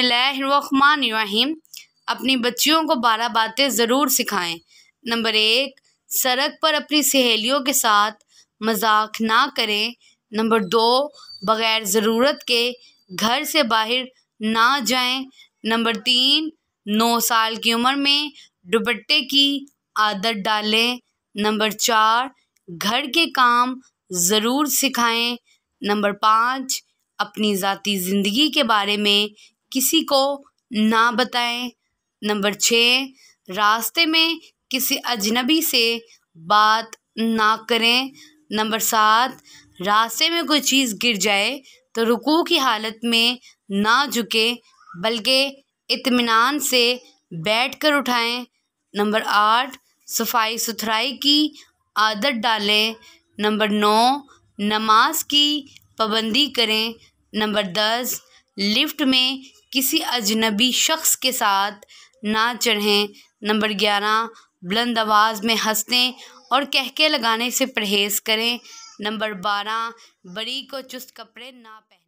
रहीम अपनी बच्चियों को बारह बातें ज़रूर सिखाएं नंबर एक सड़क पर अपनी सहेलियों के साथ मजाक ना करें नंबर दो बग़ैर ज़रूरत के घर से बाहर ना जाएं नंबर तीन नौ साल की उम्र में दुपट्टे की आदत डालें नंबर चार घर के काम ज़रूर सिखाएं नंबर पाँच अपनी ज़ाती ज़िंदगी के बारे में किसी को ना बताएं नंबर छः रास्ते में किसी अजनबी से बात ना करें नंबर सात रास्ते में कोई चीज़ गिर जाए तो रुकू की हालत में ना झुके बल्कि इतमान से बैठ कर उठाएँ नंबर आठ सफाई सुथराई की आदत डालें नंबर नौ नमाज की पाबंदी करें नंबर दस लिफ्ट में किसी अजनबी शख्स के साथ ना चढ़ें नंबर ग्यारह बुलंद आवाज़ में हंसने और कहके लगाने से परहेज़ करें नंबर बारह बड़ी को चुस्त कपड़े ना पहने